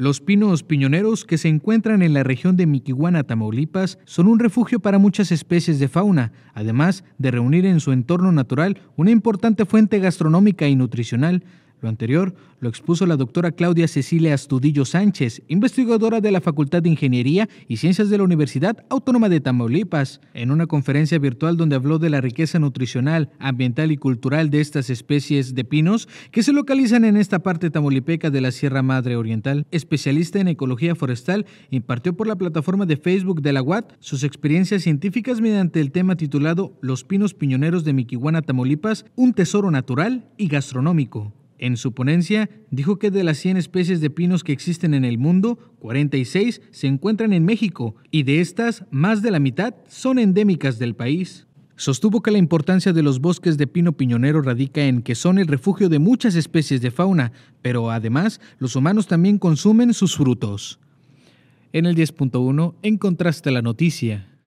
Los pinos piñoneros que se encuentran en la región de Miquihuana, Tamaulipas, son un refugio para muchas especies de fauna, además de reunir en su entorno natural una importante fuente gastronómica y nutricional. Lo anterior lo expuso la doctora Claudia Cecilia Astudillo Sánchez, investigadora de la Facultad de Ingeniería y Ciencias de la Universidad Autónoma de Tamaulipas, en una conferencia virtual donde habló de la riqueza nutricional, ambiental y cultural de estas especies de pinos que se localizan en esta parte tamaulipeca de la Sierra Madre Oriental. Especialista en ecología forestal, impartió por la plataforma de Facebook de la UAT sus experiencias científicas mediante el tema titulado Los pinos piñoneros de Miquihuana, Tamaulipas, un tesoro natural y gastronómico. En su ponencia, dijo que de las 100 especies de pinos que existen en el mundo, 46 se encuentran en México y de estas, más de la mitad son endémicas del país. Sostuvo que la importancia de los bosques de pino piñonero radica en que son el refugio de muchas especies de fauna, pero además los humanos también consumen sus frutos. En el 10.1 encontraste la noticia.